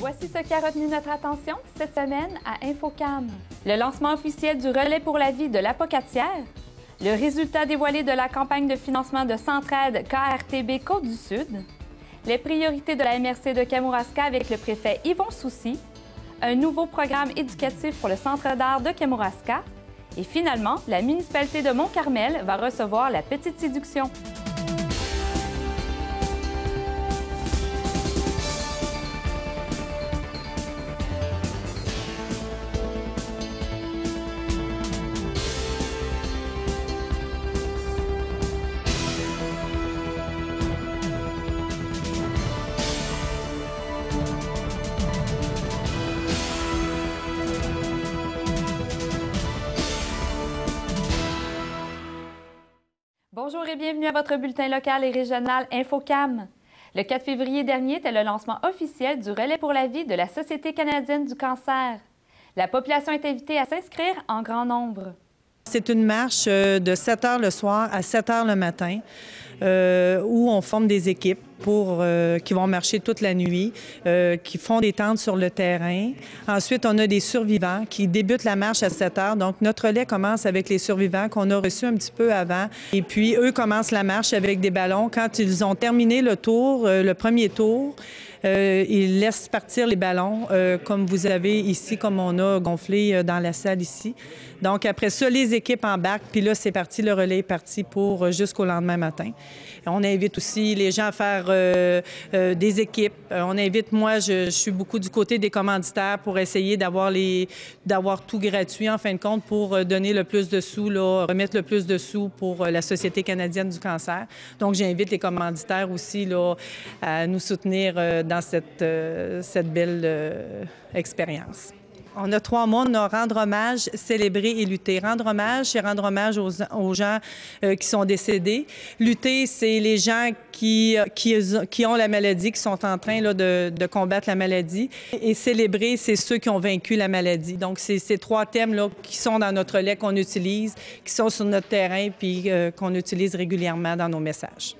Voici ce qui a retenu notre attention cette semaine à Infocam. Le lancement officiel du Relais pour la vie de l'Apocatière, le résultat dévoilé de la campagne de financement de Centraide KRTB Côte du Sud, les priorités de la MRC de Kamouraska avec le préfet Yvon Soucy, un nouveau programme éducatif pour le Centre d'art de Kamouraska et finalement, la municipalité de Mont-Carmel va recevoir la petite séduction. Bonjour et bienvenue à votre bulletin local et régional InfoCam. Le 4 février dernier était le lancement officiel du Relais pour la vie de la Société canadienne du cancer. La population est invitée à s'inscrire en grand nombre. C'est une marche euh, de 7 heures le soir à 7 heures le matin euh, où on forme des équipes euh, qui vont marcher toute la nuit, euh, qui font des tentes sur le terrain. Ensuite, on a des survivants qui débutent la marche à 7 heures. Donc, notre relais commence avec les survivants qu'on a reçus un petit peu avant. Et puis, eux commencent la marche avec des ballons. Quand ils ont terminé le tour, euh, le premier tour, euh, il laisse partir les ballons, euh, comme vous avez ici, comme on a gonflé euh, dans la salle ici. Donc, après ça, les équipes embarquent, puis là, c'est parti, le relais est parti pour jusqu'au lendemain matin. On invite aussi les gens à faire des équipes. On invite, moi, je, suis beaucoup du côté des commanditaires pour essayer d'avoir les, d'avoir tout gratuit en fin de compte pour donner le plus de sous, remettre le plus de sous pour la Société canadienne du cancer. Donc, j'invite les commanditaires aussi là, à nous soutenir dans cette, euh, belle euh, expérience. On a trois mots. on rendre hommage, célébrer et lutter. Rendre hommage, c'est rendre hommage aux, gens euh, qui sont décédés. Lutter, c'est les gens qui, qui, ont la maladie, qui sont en train là, de, combattre la maladie. Et célébrer, c'est ceux qui ont vaincu la maladie. Donc, c'est ces trois thèmes là, qui sont dans notre lait qu'on utilise, qui sont sur notre terrain, puis qu'on utilise régulièrement dans nos messages.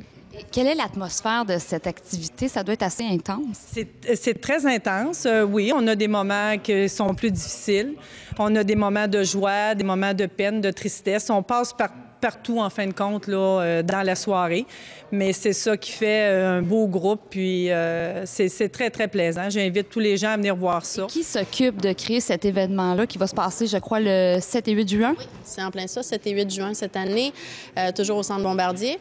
Quelle est l'atmosphère de cette activité? Ça doit être assez intense. C'est euh, très intense, euh, oui. On a des moments qui sont plus difficiles. On a des moments de joie, des moments de peine, de tristesse. On passe par partout, en fin de compte, euh, dans la soirée. Mais c'est ça qui fait euh, un beau groupe, puis euh, c'est très, très plaisant. J'invite tous les gens à venir voir ça. qui s'occupe de créer cet événement-là qui va se passer, je crois, le 7 et 8 juin? Oui, c'est en plein ça, 7 et 8 juin cette année, toujours au Centre Bombardier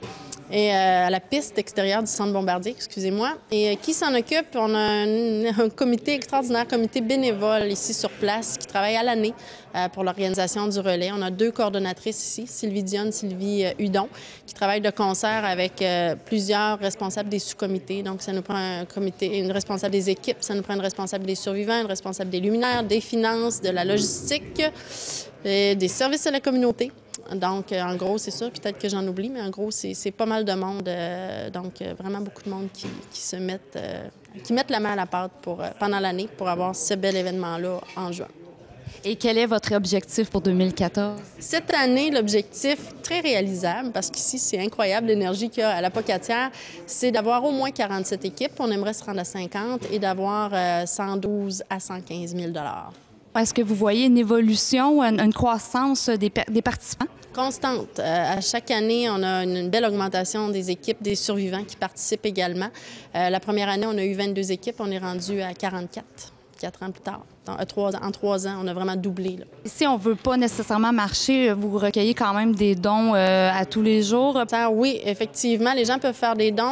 et à la piste extérieure du centre Bombardier, excusez-moi. Et qui s'en occupe? On a un, un, comité extraordinaire, comité bénévole ici sur place qui travaille à l'année euh, pour l'organisation du relais. On a deux coordonnatrices ici, Sylvie Dionne, Sylvie euh, Hudon, qui travaillent de concert avec euh, plusieurs responsables des sous-comités. Donc, ça nous prend un comité, une responsable des équipes, ça nous prend une responsable des survivants, une responsable des luminaires, des finances, de la logistique, des services à la communauté. Donc, en gros, c'est ça. Peut-être que j'en oublie, mais en gros, c'est pas mal de monde. donc, vraiment beaucoup de monde qui, se mettent, qui mettent la main à la pâte pour, pendant l'année pour avoir ce bel événement-là en juin. Et quel est votre objectif pour 2014? Cette année, l'objectif très réalisable, parce qu'ici, c'est incroyable l'énergie qu'il y a à la Pocatière, c'est d'avoir au moins 47 équipes. On aimerait se rendre à 50 et d'avoir 112 euh, à 115 000 est-ce que vous voyez une évolution, une, croissance des, participants? Constante. Euh, à chaque année, on a une, belle augmentation des équipes, des survivants qui participent également. Euh, la première année, on a eu 22 équipes, on est rendu à 44, quatre ans plus tard. Euh, en trois ans, on a vraiment doublé. Si on ne veut pas nécessairement marcher, euh, vous recueillez quand même des dons euh, à tous les jours? oui, effectivement. Les gens peuvent faire des dons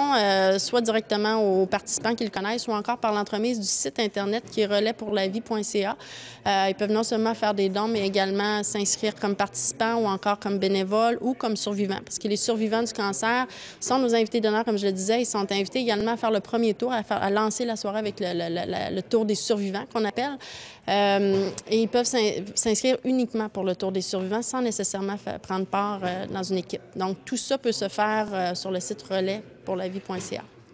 soit directement aux participants qu'ils connaissent, soit encore par l'entremise du site Internet qui est relaispourlavie.ca. ils peuvent non seulement faire des dons, mais également s'inscrire comme participants ou encore comme bénévoles ou comme survivant. Parce que les survivants du cancer sont nos invités d'honneur, comme je le disais. Ils sont invités également à faire le premier tour, à, lancer la soirée avec le tour des survivants qu'on appelle. Euh, et ils peuvent s'inscrire uniquement pour le Tour des survivants sans nécessairement prendre part euh, dans une équipe. Donc, tout ça peut se faire euh, sur le site relais pour la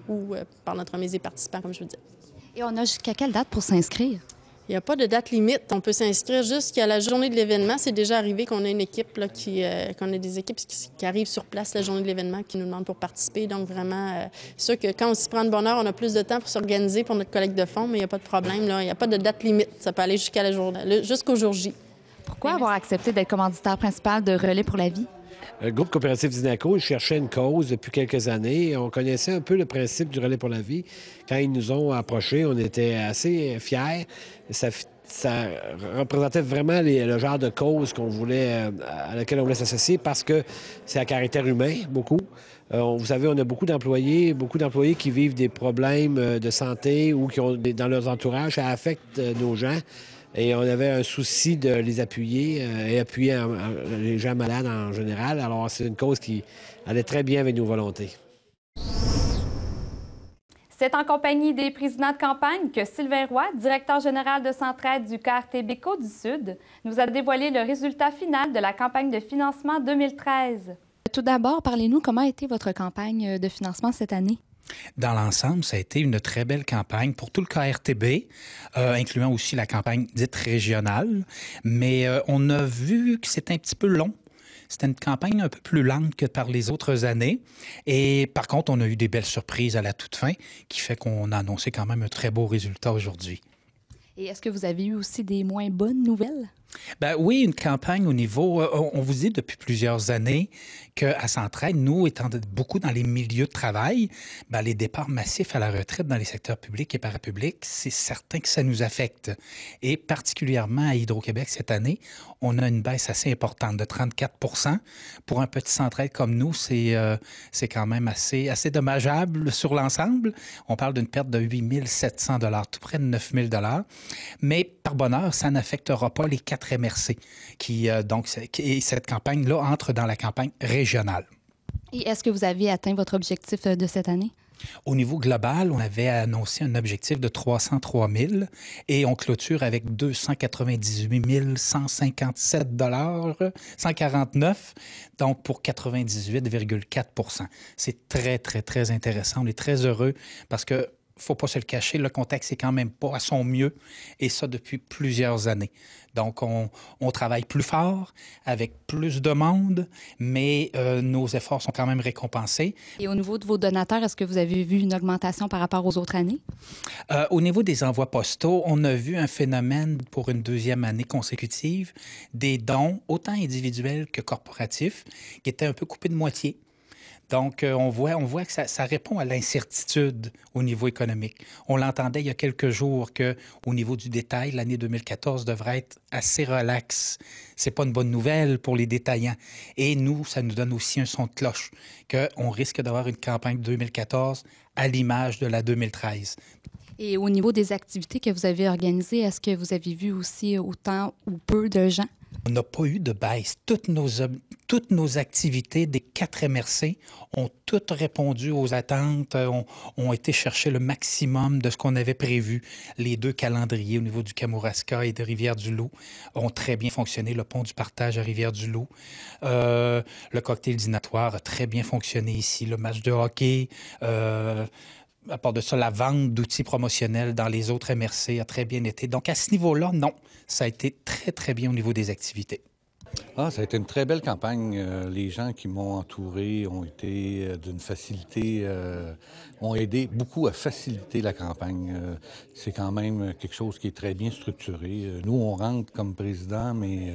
ou par notre des participants, comme je vous dis. Et on a jusqu'à quelle date pour s'inscrire? Il n'y a pas de date limite. On peut s'inscrire jusqu'à la journée de l'événement. C'est déjà arrivé qu'on ait une équipe, qui, euh, qu'on ait des équipes qui, arrivent sur place la journée de l'événement, qui nous demandent pour participer. Donc, vraiment, euh, c'est sûr que quand on s'y prend de bonne heure, on a plus de temps pour s'organiser pour notre collecte de fonds, mais il n'y a pas de problème. Il n'y a pas de date limite. Ça peut aller jusqu'à la journée, jusqu'au jour J. Pourquoi avoir accepté d'être commanditaire principal de Relais pour la vie? Le groupe coopératif d'INACO cherchait une cause depuis quelques années. On connaissait un peu le principe du relais pour la vie. Quand ils nous ont approchés, on était assez fiers. Ça, représentait vraiment le genre de cause qu'on voulait, euh, à laquelle on voulait s'associer parce que c'est à caractère humain, beaucoup. Euh, vous savez, on a beaucoup d'employés, beaucoup d'employés qui vivent des problèmes euh, de santé ou qui ont dans leurs entourages. Ça affecte nos gens. Et on avait un souci de les appuyer euh, et appuyer les gens malades en général. Alors, c'est une cause qui allait très bien avec nos volontés. C'est en compagnie des présidents de campagne que Sylvain Roy, directeur général de Centraide du quartier Béco du Sud, nous a dévoilé le résultat final de la campagne de financement 2013. Tout d'abord, parlez-nous comment a été votre campagne de financement cette année? Dans l'ensemble, ça a été une très belle campagne pour tout le KRTB, euh, incluant aussi la campagne dite régionale. Mais euh, on a vu que c'était un petit peu long c'était une campagne un peu plus lente que par les autres années. Et par contre, on a eu des belles surprises à la toute fin, qui fait qu'on a annoncé quand même un très beau résultat aujourd'hui. Et est-ce que vous avez eu aussi des moins bonnes nouvelles? Ben oui, une campagne au niveau. Euh, on vous dit depuis plusieurs années qu'à Centraide, nous, étant beaucoup dans les milieux de travail, ben les départs massifs à la retraite dans les secteurs publics et parapublics, c'est certain que ça nous affecte. Et particulièrement à Hydro-Québec cette année, on a une baisse assez importante de 34 Pour un petit centre aide comme nous, euh, c'est quand même assez, assez dommageable sur l'ensemble. On parle d'une perte de 8 700 tout près de 9 000 Mais par bonheur, ça n'affectera pas les quatre MRC. Qui, euh, donc, et cette campagne-là entre dans la campagne régionale. Et est-ce que vous avez atteint votre objectif euh, de cette année? Au niveau global, on avait annoncé un objectif de 303 000 et on clôture avec 298 157 149, donc pour 98,4 C'est très, très, très intéressant. On est très heureux parce que faut pas se le cacher, le contexte n'est quand même pas à son mieux, et ça depuis plusieurs années. Donc, on, travaille plus fort, avec plus de monde, mais euh, nos efforts sont quand même récompensés. Et au niveau de vos donateurs, est-ce que vous avez vu une augmentation par rapport aux autres années? Euh, au niveau des envois postaux, on a vu un phénomène pour une deuxième année consécutive des dons, autant individuels que corporatifs, qui étaient un peu coupés de moitié. Donc, euh, on voit, on voit que ça, répond à l'incertitude au niveau économique. On l'entendait il y a quelques jours que, au niveau du détail, l'année 2014 devrait être assez relaxe. C'est pas une bonne nouvelle pour les détaillants. Et nous, ça nous donne aussi un son de cloche qu'on risque d'avoir une campagne 2014 à l'image de la 2013. Et au niveau des activités que vous avez organisées, est-ce que vous avez vu aussi autant ou peu de gens? On n'a pas eu de baisse. Toutes nos, toutes nos activités des quatre MRC ont toutes répondu aux attentes, euh, ont, ont été chercher le maximum de ce qu'on avait prévu. Les deux calendriers au niveau du Kamouraska et de Rivière-du-Loup ont très bien fonctionné. Le pont du partage à Rivière-du-Loup, euh, le cocktail dînatoire a très bien fonctionné ici. Le match de hockey, euh, à part de ça, la vente d'outils promotionnels dans les autres MRC a très bien été. Donc, à ce niveau-là, non, ça a été très, très bien au niveau des activités. Ah, ça a été une très belle campagne. Euh, les gens qui m'ont entouré ont été euh, d'une facilité, euh, ont aidé beaucoup à faciliter la campagne. c'est quand même quelque chose qui est très bien structuré. Nous, on rentre comme président, mais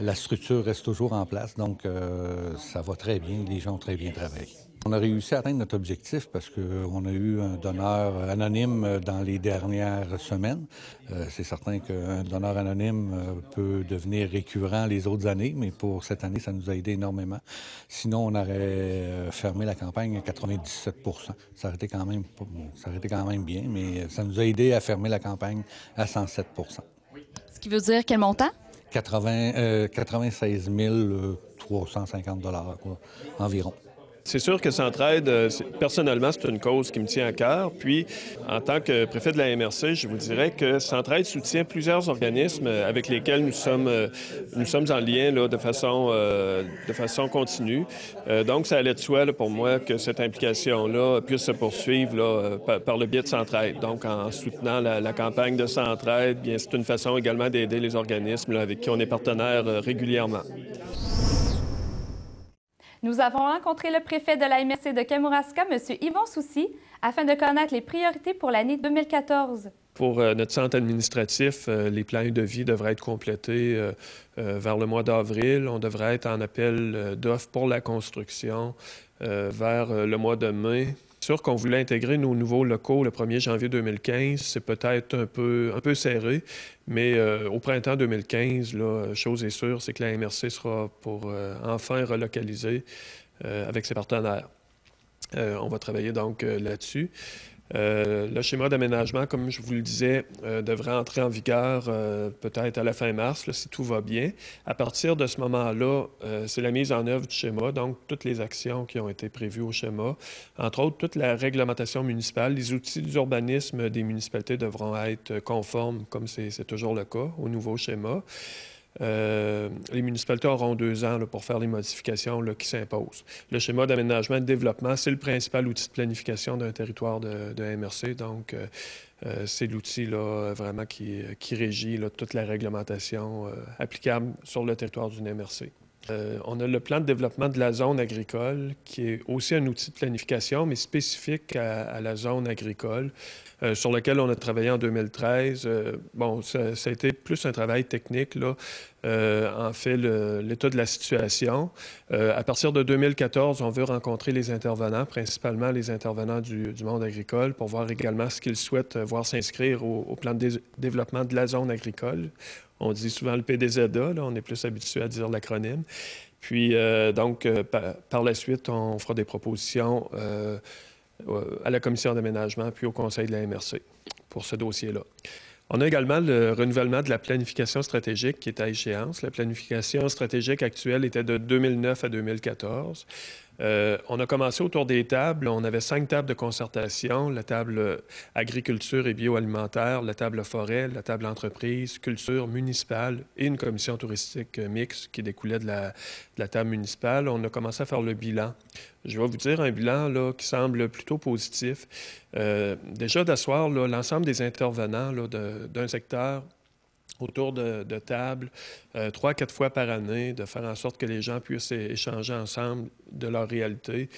la structure reste toujours en place, donc ça va très bien. Les gens ont très bien travaillé. On a réussi à atteindre notre objectif parce qu'on euh, a eu un donneur anonyme euh, dans les dernières semaines. Euh, c'est certain qu'un donneur anonyme peut devenir récurrent les autres années, mais pour cette année, ça nous a aidé énormément. Sinon, on aurait fermé la campagne à 97 Ça aurait été quand même, bien, mais ça nous a aidé à fermer la campagne à 107 Ce qui veut dire quel montant? 80, 96 350 quoi, environ. C'est sûr que Centraide, euh, personnellement, c'est une cause qui me tient à cœur. Puis, en tant que préfet de la MRC, je vous dirais que Centraide soutient plusieurs organismes avec lesquels nous sommes, euh, nous sommes en lien de, façon, euh, de façon continue. donc, ça allait de soi pour moi que cette implication-là puisse se poursuivre par, le biais de Centraide. Donc, en soutenant la, campagne de Centraide, bien, c'est une façon également d'aider les organismes avec qui on est partenaire régulièrement. Nous avons rencontré le préfet de la MRC de Kamouraska, M. Yvon Soucy, afin de connaître les priorités pour l'année 2014. Pour euh, notre centre administratif, euh, les plans de vie devraient être complétés euh, vers le mois d'avril. On devrait être en appel d'offres pour la construction vers le mois de mai sûr qu'on voulait intégrer nos nouveaux locaux le 1er janvier 2015, c'est peut-être un peu, un peu serré, mais euh, au printemps 2015, la chose est sûre, c'est que la MRC sera pour euh, enfin relocaliser euh, avec ses partenaires. on va travailler donc là-dessus. Euh, le schéma d'aménagement, comme je vous le disais, euh, devrait entrer en vigueur euh, peut-être à la fin mars, si tout va bien. À partir de ce moment-là, c'est la mise en œuvre du schéma, donc toutes les actions qui ont été prévues au schéma, entre autres toute la réglementation municipale, les outils d'urbanisme des municipalités devront être conformes, comme c'est toujours le cas, au nouveau schéma. Euh, les municipalités auront deux ans pour faire les modifications qui s'imposent. Le schéma d'aménagement et de développement, c'est le principal outil de planification d'un territoire de, MRC. Donc, euh, euh, c'est l'outil vraiment qui, régit toute la réglementation applicable sur le territoire d'une MRC. on a le plan de développement de la zone agricole, qui est aussi un outil de planification, mais spécifique à la zone agricole. Euh, sur lequel on a travaillé en 2013. Euh, bon, ça, a été plus un travail technique, là, euh, en fait, l'état de la situation. à partir de 2014, on veut rencontrer les intervenants, principalement les intervenants du, monde agricole, pour voir également ce qu'ils souhaitent voir s'inscrire au, plan de développement de la zone agricole. On dit souvent le PDZA, là, on est plus habitué à dire l'acronyme. Puis, donc, par, la suite, on fera des propositions euh, à la commission d'aménagement puis au conseil de la MRC pour ce dossier-là. On a également le renouvellement de la planification stratégique qui est à échéance. La planification stratégique actuelle était de 2009 à 2014. Euh, on a commencé autour des tables. On avait cinq tables de concertation, la table euh, agriculture et bioalimentaire, la table forêt, la table entreprise, culture municipale et une commission touristique euh, mixte qui découlait de la, table municipale. On a commencé à faire le bilan. Je vais vous dire un bilan qui semble plutôt positif. déjà d'asseoir l'ensemble des intervenants d'un secteur autour de, table, tables euh, trois, quatre fois par année, de faire en sorte que les gens puissent échanger ensemble de leur réalité,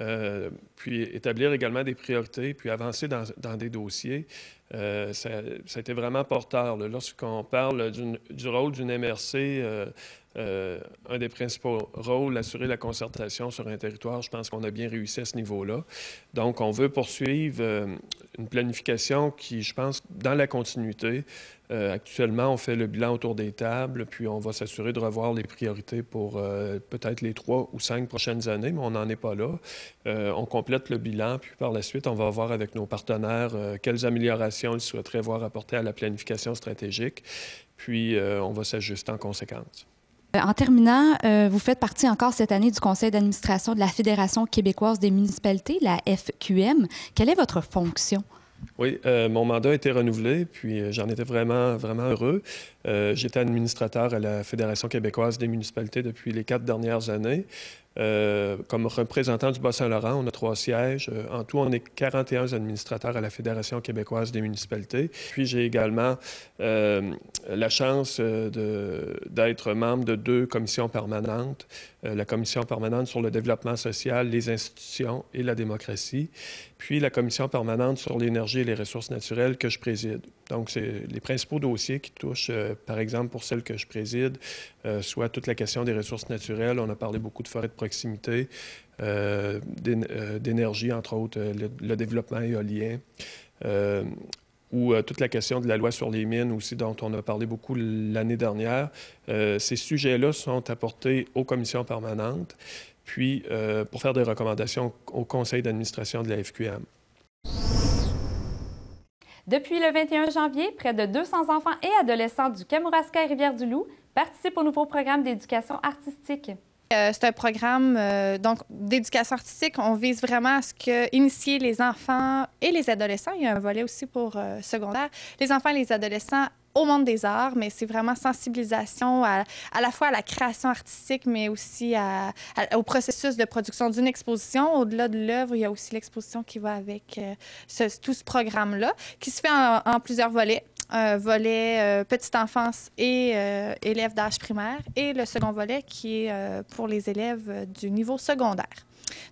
euh, puis établir également des priorités, puis avancer dans, des dossiers. Euh, ça, ça, a été vraiment porteur. Lorsqu'on parle du rôle d'une MRC, euh, un des principaux rôles, assurer la concertation sur un territoire, je pense qu'on a bien réussi à ce niveau-là. Donc, on veut poursuivre une planification qui, je pense, dans la continuité. actuellement, on fait le bilan autour des tables, puis on va s'assurer de revoir les priorités pour peut-être les trois ou cinq prochaines années, mais on n'en est pas là. Euh, on complète le bilan, puis par la suite, on va voir avec nos partenaires euh, quelles améliorations ils souhaiteraient voir apporter à la planification stratégique, puis euh, on va s'ajuster en conséquence. En terminant, vous faites partie encore cette année du conseil d'administration de la Fédération québécoise des municipalités, la FQM. Quelle est votre fonction? Oui, mon mandat a été renouvelé, puis j'en étais vraiment, vraiment heureux. J'étais administrateur à la Fédération québécoise des municipalités depuis les quatre dernières années. Euh, comme représentant du Bas-Saint-Laurent, on a trois sièges. Euh, en tout, on est 41 administrateurs à la Fédération québécoise des municipalités. Puis j'ai également euh, la chance d'être membre de deux commissions permanentes, la commission permanente sur le développement social, les institutions et la démocratie, puis la commission permanente sur l'énergie et les ressources naturelles que je préside. Donc, c'est les principaux dossiers qui touchent, par exemple, pour celle que je préside, soit toute la question des ressources naturelles, on a parlé beaucoup de forêts de proximité, euh, euh, d'énergie, entre autres euh, le, développement éolien ou toute la question de la loi sur les mines aussi, dont on a parlé beaucoup l'année dernière. ces sujets-là sont apportés aux commissions permanentes, puis pour faire des recommandations au conseil d'administration de la FQM. Depuis le 21 janvier, près de 200 enfants et adolescents du Kamouraska et Rivière-du-Loup participent au nouveau programme d'éducation artistique. Euh, c'est un programme euh, donc d'éducation artistique. On vise vraiment à ce que initier les enfants et les adolescents. Il y a un volet aussi pour euh, secondaire. Les enfants et les adolescents au monde des arts, mais c'est vraiment sensibilisation à, à, la fois à la création artistique, mais aussi au processus de production d'une exposition. Au-delà de l'œuvre, il y a aussi l'exposition qui va avec tout ce programme-là, qui se fait en, en plusieurs volets. Un euh, volet euh, petite enfance et euh, élève élèves d'âge primaire, et le second volet qui est pour les élèves du niveau secondaire.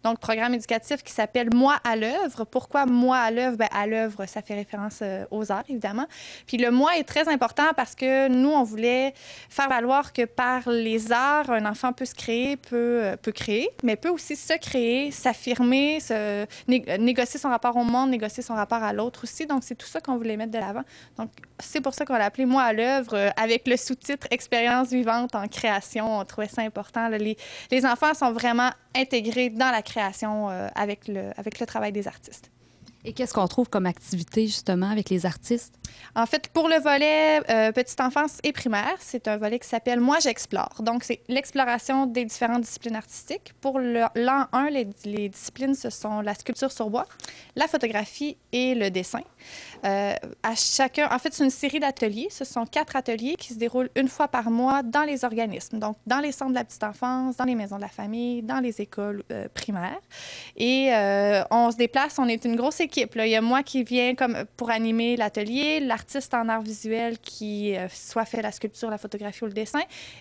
Donc, programme éducatif qui s'appelle Moi à l'œuvre. Pourquoi Moi à l'œuvre? Bien, à l'œuvre, ça fait référence euh, aux arts, évidemment. Puis le moi est très important parce que nous, on voulait faire valoir que par les arts, un enfant peut se créer, peut, euh, peut créer, mais peut aussi se créer, s'affirmer, euh, négocier son rapport au monde, négocier son rapport à l'autre aussi. Donc, c'est tout ça qu'on voulait mettre de l'avant. Donc, c'est pour ça qu'on l'a appelé Moi à l'œuvre avec le sous-titre Expérience vivante en création. On trouvait ça important. les, les enfants sont vraiment intégrée dans la création euh, avec, le, avec le travail des artistes. Et qu'est-ce qu'on trouve comme activité justement avec les artistes? En fait, pour le volet euh, petite enfance et primaire, c'est un volet qui s'appelle Moi j'explore. Donc, c'est l'exploration des différentes disciplines artistiques. Pour l'an 1, les, disciplines, ce sont la sculpture sur bois, la photographie et le dessin. Euh, à chacun, en fait, c'est une série d'ateliers. Ce sont quatre ateliers qui se déroulent une fois par mois dans les organismes, donc dans les centres de la petite enfance, dans les maisons de la famille, dans les écoles euh, primaires. Et on se déplace, on est une grosse équipe il y a moi qui viens comme euh, pour animer l'atelier, l'artiste en art visuel qui euh, soit fait la sculpture, la photographie ou le dessin.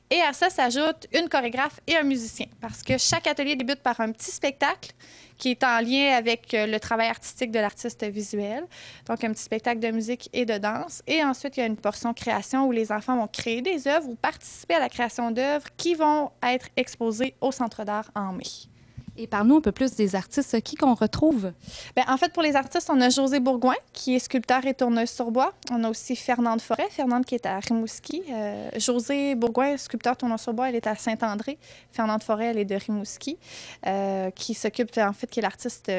Et à ça s'ajoute une chorégraphe et un musicien, parce que chaque atelier débute par un petit spectacle qui est en lien avec euh, le travail artistique de l'artiste visuel. Donc, un petit spectacle de musique et de danse. Et ensuite, il y a une portion création où les enfants vont créer des œuvres ou participer à la création d'œuvres qui vont être exposées au Centre d'art en mai. Et parle-nous un peu plus des artistes. Euh, qui qu'on retrouve? Bien, en fait, pour les artistes, on a José Bourgoin, qui est sculpteur et tourneuse sur bois. On a aussi Fernande Forêt, Fernande qui est à Rimouski. Euh, José Bourgoin, sculpteur tourneuse sur bois, elle est à Saint-André. Fernande Forêt, elle est de Rimouski, euh, qui s'occupe, en fait, qui est l'artiste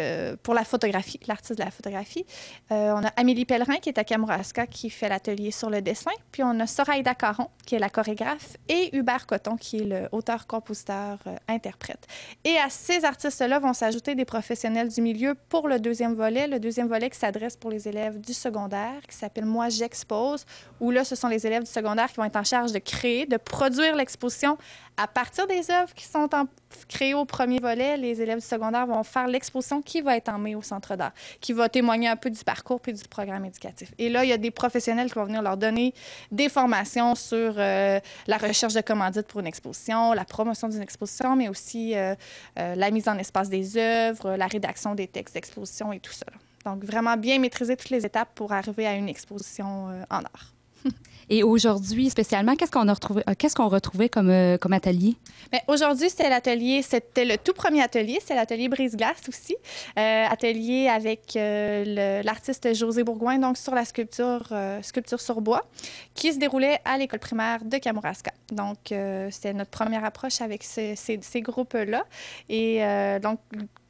pour la photographie, l'artiste de la photographie. on a Amélie Pellerin, qui est à Kamouraska, qui fait l'atelier sur le dessin. Puis on a Soraïda Caron, qui est la chorégraphe, et Hubert Coton, qui est le auteur, compositeur, interprète. Et à ces artistes-là vont s'ajouter des professionnels du milieu pour le deuxième volet, le deuxième volet qui s'adresse pour les élèves du secondaire, qui s'appelle Moi, j'expose, où là, ce sont les élèves du secondaire qui vont être en charge de créer, de produire l'exposition à partir des œuvres qui sont en, créé au premier volet, les élèves du secondaire vont faire l'exposition qui va être en mai au centre d'art, qui va témoigner un peu du parcours puis du programme éducatif. Et là, il y a des professionnels qui vont venir leur donner des formations sur euh, la recherche de commandites pour une exposition, la promotion d'une exposition, mais aussi euh, euh, la mise en espace des œuvres, la rédaction des textes d'exposition et tout ça. Donc, vraiment bien maîtriser toutes les étapes pour arriver à une exposition en art. Et aujourd'hui, spécialement, qu'est-ce qu'on a retrouvé, euh, qu'est-ce qu'on retrouvait comme, euh, comme atelier? Ben, aujourd'hui, c'était l'atelier, c'était le tout premier atelier, c'est l'atelier brise-glace aussi, euh, atelier avec l'artiste José Bourgoin, donc sur la sculpture, sculpture sur bois, qui se déroulait à l'école primaire de Kamouraska. Donc, c'était notre première approche avec ces, ces, groupes-là. Et donc,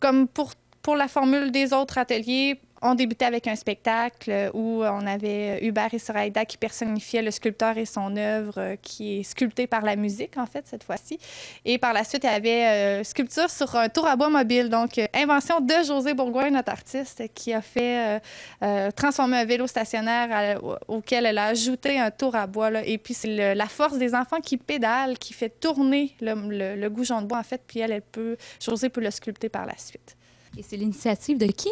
comme pour, pour la formule des autres ateliers, on débutait avec un spectacle où on avait Hubert et Soraida qui personnifiaient le sculpteur et son œuvre euh, qui est sculptée par la musique, en fait, cette fois-ci. Et par la suite, il y avait euh, sculpture sur un tour à bois mobile, donc euh, invention de José Bourgoin, notre artiste, qui a fait transformer un vélo stationnaire auquel elle a ajouté un tour à bois. Et puis, c'est la force des enfants qui pédalent, qui fait tourner le, goujon de bois, en fait, puis elle, elle peut, José peut le sculpter par la suite. Et c'est l'initiative de qui?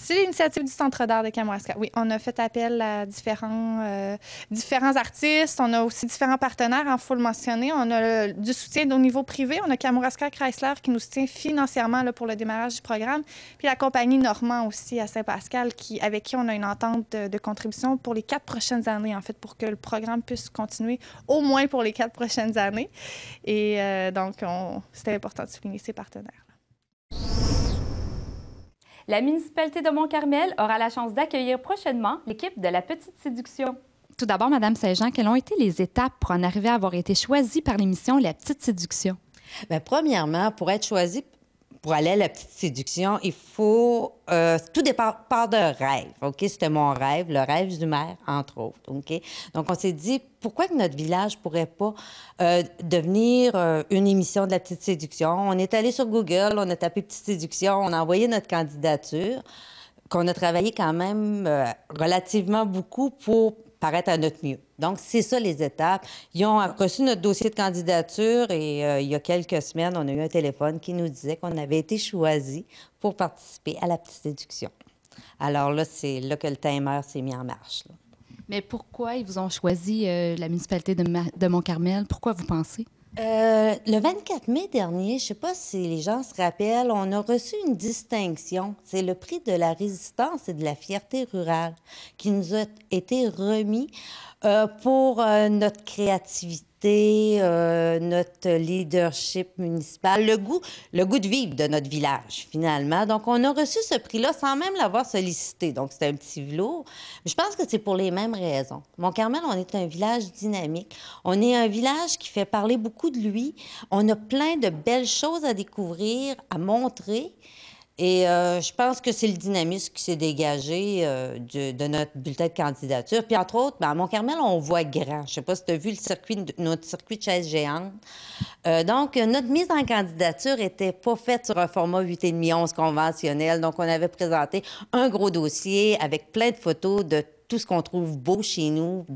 C'est l'initiative du Centre d'art de Kamouraska. Oui, on a fait appel à différents, euh, différents artistes. On a aussi différents partenaires, il faut le mentionner. On a du soutien au niveau privé. On a Kamouraska Chrysler qui nous soutient financièrement là, pour le démarrage du programme. Puis la compagnie Normand aussi à Saint-Pascal qui, avec qui on a une entente de, contribution pour les quatre prochaines années, en fait, pour que le programme puisse continuer au moins pour les quatre prochaines années. Et euh, donc, c'était important de souligner ces partenaires. La municipalité de Mont-Carmel aura la chance d'accueillir prochainement l'équipe de la Petite Séduction. Tout d'abord, Madame Saint-Jean, quelles ont été les étapes pour en arriver à avoir été choisie par l'émission La Petite Séduction? Ben, premièrement, pour être choisie pour aller la petite séduction, il faut. Euh, tout dépend part de rêve. OK? C'était mon rêve, le rêve du maire, entre autres. OK? Donc, on s'est dit, pourquoi notre village pourrait pas euh, devenir euh, une émission de la petite séduction? On est allé sur Google, on a tapé petite séduction, on a envoyé notre candidature qu'on a travaillé quand même relativement beaucoup pour paraître à notre mieux. Donc, c'est ça les étapes. Ils ont reçu notre dossier de candidature et euh, il y a quelques semaines, on a eu un téléphone qui nous disait qu'on avait été choisi pour participer à la petite déduction. Alors là, c'est là que le timer s'est mis en marche. Mais pourquoi ils vous ont choisi euh, la municipalité de, de Mont-Carmel? Pourquoi vous pensez? Euh, le 24 mai dernier, je ne sais pas si les gens se rappellent, on a reçu une distinction. C'est le prix de la résistance et de la fierté rurale qui nous a été remis euh, pour euh, notre créativité euh, notre leadership municipal, le goût, le goût de vivre de notre village, finalement. Donc, on a reçu ce prix-là sans même l'avoir sollicité. Donc, c'était un petit velours. Je pense que c'est pour les mêmes raisons. Mont-Carmel, on est un village dynamique. On est un village qui fait parler beaucoup de lui. On a plein de belles choses à découvrir, à montrer. Et euh, je pense que c'est le dynamisme qui s'est dégagé euh, de, notre bulletin de candidature. Puis, entre autres, ben, à Mont-Carmel, on voit grand. Je ne sais pas si tu as vu le circuit, notre circuit de chaise géante. Euh, donc, notre mise en candidature n'était pas faite sur un format 8,5-11 conventionnel. Donc, on avait présenté un gros dossier avec plein de photos de tout ce qu'on trouve beau chez nous,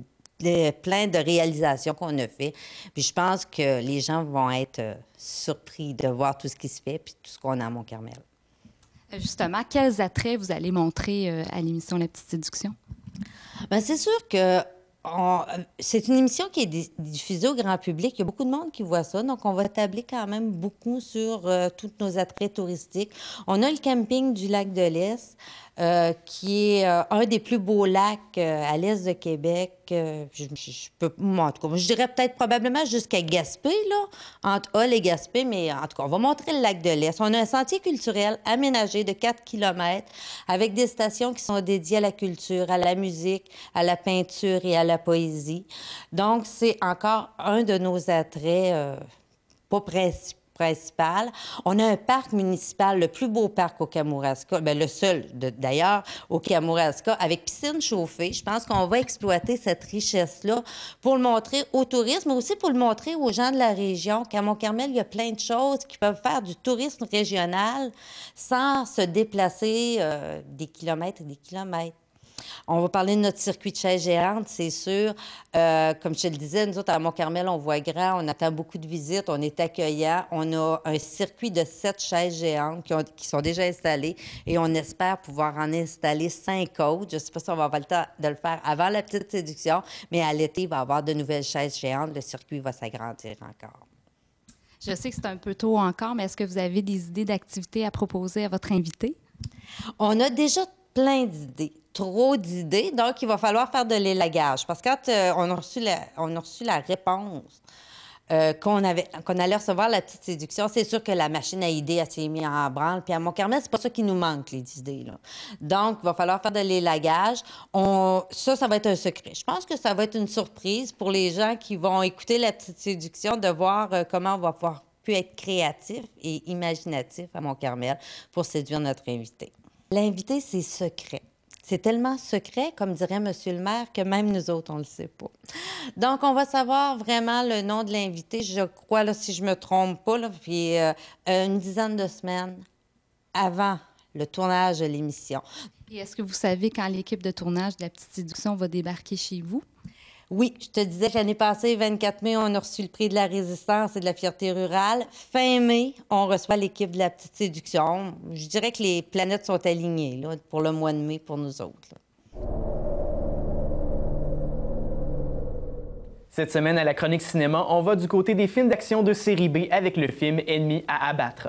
plein de réalisations qu'on a fait. Puis, je pense que les gens vont être surpris de voir tout ce qui se fait puis tout ce qu'on a à Mont-Carmel. Justement, quels attraits vous allez montrer euh, à l'émission La Petite Séduction? Bien, c'est sûr que c'est une émission qui est diffusée au grand public. Il y a beaucoup de monde qui voit ça. Donc, on va tabler quand même beaucoup sur euh, tous nos attraits touristiques. On a le camping du lac de l'Est, euh, qui est un des plus beaux lacs à l'Est de Québec je, je peux. Moi, en je dirais peut-être probablement jusqu'à Gaspé, là, entre Hall et Gaspé, mais en tout cas, on va montrer le lac de l'Est. On a un sentier culturel aménagé de 4 km avec des stations qui sont dédiées à la culture, à la musique, à la peinture et à la poésie. Donc, c'est encore un de nos attraits, euh, pas principaux on a un parc municipal, le plus beau parc au Kamouraska, bien, le seul d'ailleurs au Kamouraska, avec piscine chauffée. Je pense qu'on va exploiter cette richesse-là pour le montrer au tourisme, mais aussi pour le montrer aux gens de la région. Qu'à Mont-Carmel, il y a plein de choses qui peuvent faire du tourisme régional sans se déplacer euh, des kilomètres et des kilomètres. On va parler de notre circuit de chaise géantes, c'est sûr. Euh, comme je le disais, nous autres, à Mont-Carmel, on voit grand, on attend beaucoup de visites, on est accueillant. On a un circuit de sept chaises géantes qui, qui sont déjà installées et on espère pouvoir en installer cinq autres. Je ne sais pas si on va avoir le temps de le faire avant la petite séduction, mais à l'été, il va y avoir de nouvelles chaises géantes. Le circuit va s'agrandir encore. Je sais que c'est un peu tôt encore, mais est-ce que vous avez des idées d'activités à proposer à votre invité? On a déjà plein d'idées trop d'idées. Donc, il va falloir faire de l'élagage. Parce que quand euh, on, a reçu la, on réponse euh, qu'on allait recevoir la petite séduction, c'est sûr que la machine à idées a s'est mise en branle. Puis à Montcarmel, c'est pas ça qui nous manque, les idées. Donc, il va falloir faire de l'élagage. Ça, ça va être un secret. Je pense que ça va être une surprise pour les gens qui vont écouter la petite séduction de voir euh, comment on va pouvoir pu être créatif et imaginatif à Montcarmel pour séduire notre invité. L'invité, c'est secret. C'est tellement secret, comme dirait Monsieur le maire, que même nous autres, on ne le sait pas. Donc, on va savoir vraiment le nom de l'invité, je crois, là, si je me trompe pas, puis euh, une dizaine de semaines avant le tournage de l'émission. Et est-ce que vous savez quand l'équipe de tournage de la petite séduction va débarquer chez vous? Oui, je te disais que l'année passée, 24 mai, on a reçu le prix de la résistance et de la fierté rurale. Fin mai, on reçoit l'équipe de la petite séduction. Je dirais que les planètes sont alignées pour le mois de mai pour nous autres. Cette semaine, à la chronique cinéma, on va du côté des films d'action de série B avec le film Ennemi à abattre.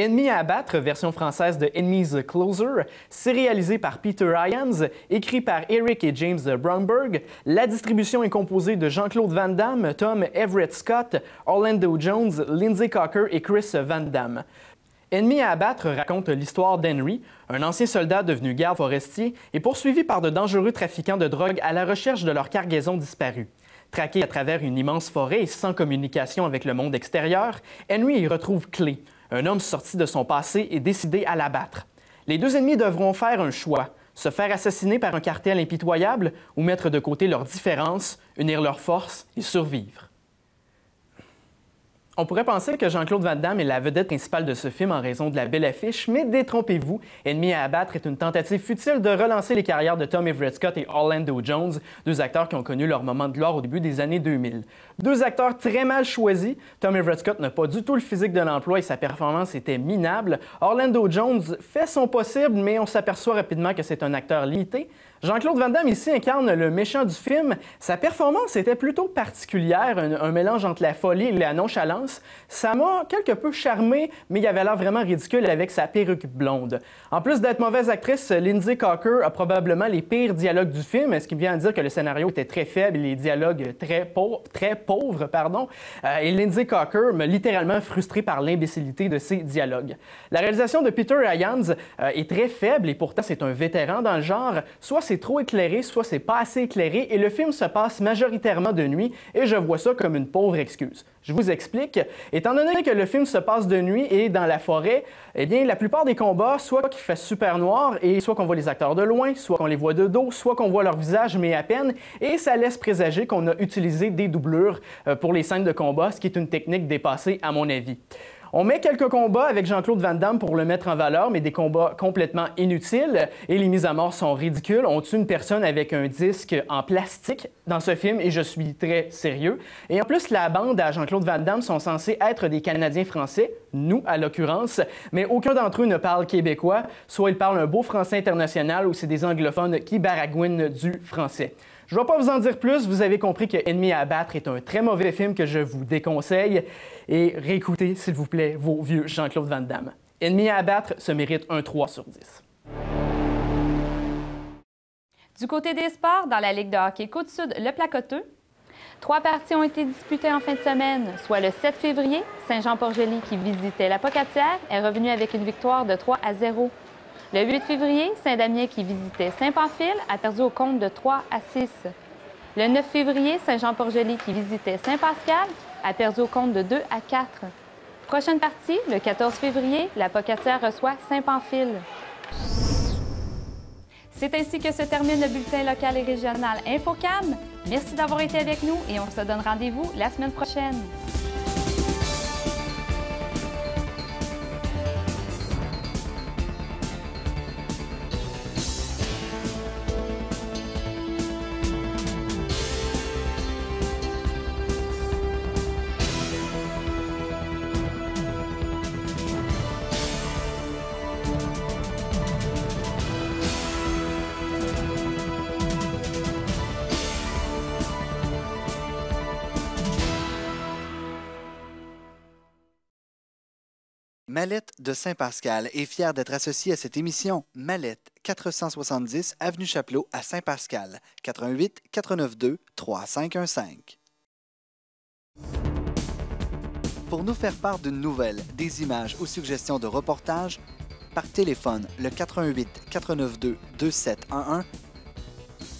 Ennemi à abattre, version française de Enemies Closer, c'est réalisé par Peter Hyams, écrit par Eric et James Brownberg. La distribution est composée de Jean-Claude Van Damme, Tom Everett Scott, Orlando Jones, Lindsay Cocker et Chris Van Damme. Ennemi à abattre raconte l'histoire d'Henry, un ancien soldat devenu garde forestier et poursuivi par de dangereux trafiquants de drogue à la recherche de leur cargaison disparue. Traqué à travers une immense forêt et sans communication avec le monde extérieur, Henry y retrouve clé. Un homme sorti de son passé est décidé à l'abattre. Les deux ennemis devront faire un choix, se faire assassiner par un cartel impitoyable ou mettre de côté leurs différences, unir leurs forces et survivre. On pourrait penser que Jean-Claude Van Damme est la vedette principale de ce film en raison de la belle affiche, mais détrompez-vous, Ennemi à abattre est une tentative futile de relancer les carrières de Tom Everett Scott et Orlando Jones, deux acteurs qui ont connu leur moment de gloire au début des années 2000. Deux acteurs très mal choisis, Tom Everett Scott n'a pas du tout le physique de l'emploi et sa performance était minable. Orlando Jones fait son possible, mais on s'aperçoit rapidement que c'est un acteur limité. Jean-Claude Van Damme ici incarne le méchant du film. Sa performance était plutôt particulière, un, mélange entre la folie et la nonchalance. Ça m'a quelque peu charmé, mais il avait l'air vraiment ridicule avec sa perruque blonde. En plus d'être mauvaise actrice, Lindsay Cocker a probablement les pires dialogues du film, ce qui vient à dire que le scénario était très faible et les dialogues très, pauvres. pardon. Euh, et Lindsay Cocker m'a littéralement frustré par l'imbécilité de ses dialogues. La réalisation de Peter Hyams euh, est très faible et pourtant c'est un vétéran dans le genre. Soit c'est trop éclairé, soit c'est pas assez éclairé, et le film se passe majoritairement de nuit, et je vois ça comme une pauvre excuse. Je vous explique. Étant donné que le film se passe de nuit et dans la forêt, eh bien, la plupart des combats, soit qu'il fait super noir, et soit qu'on voit les acteurs de loin, soit qu'on les voit de dos, soit qu'on voit leur visage, mais à peine, et ça laisse présager qu'on a utilisé des doublures euh, pour les scènes de combat, ce qui est une technique dépassée à mon avis. On met quelques combats avec Jean-Claude Van Damme pour le mettre en valeur, mais des combats complètement inutiles et les mises à mort sont ridicules. On tue une personne avec un disque en plastique dans ce film et je suis très sérieux. Et en plus, la bande à Jean-Claude Van Damme sont censés être des Canadiens français, nous à l'occurrence, mais aucun d'entre eux ne parle québécois, soit ils parlent un beau français international ou c'est des anglophones qui baragouinent du français. Je ne vais pas vous en dire plus. Vous avez compris que Ennemi à abattre est un très mauvais film que je vous déconseille. Et réécoutez, s'il vous plaît, vos vieux Jean-Claude Van Damme. Ennemi à abattre se mérite un 3 sur 10. Du côté des sports, dans la Ligue de hockey Côte-Sud, le placoteux, Trois parties ont été disputées en fin de semaine, soit le 7 février, saint jean port qui visitait la Pocatière est revenu avec une victoire de 3 à 0. Le 8 février, Saint-Damien qui visitait Saint-Pamphile a perdu au compte de 3 à 6. Le 9 février, saint jean port qui visitait Saint-Pascal a perdu au compte de 2 à 4. Prochaine partie, le 14 février, la Pocatière reçoit Saint-Pamphile. C'est ainsi que se termine le bulletin local et régional InfoCam. Merci d'avoir été avec nous et on se donne rendez-vous la semaine prochaine. Mallette de Saint-Pascal est fière d'être associée à cette émission. Mallette, 470 Avenue Chapelot à Saint-Pascal, 88 492 3515. Pour nous faire part d'une nouvelle, des images ou suggestions de reportage, par téléphone le 88 492 2711,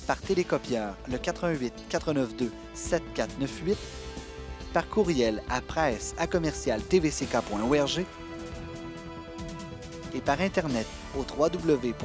par télécopieur le 88 492 7498, par courriel à presse à commercial tvck.org et par Internet au www.tvck.org.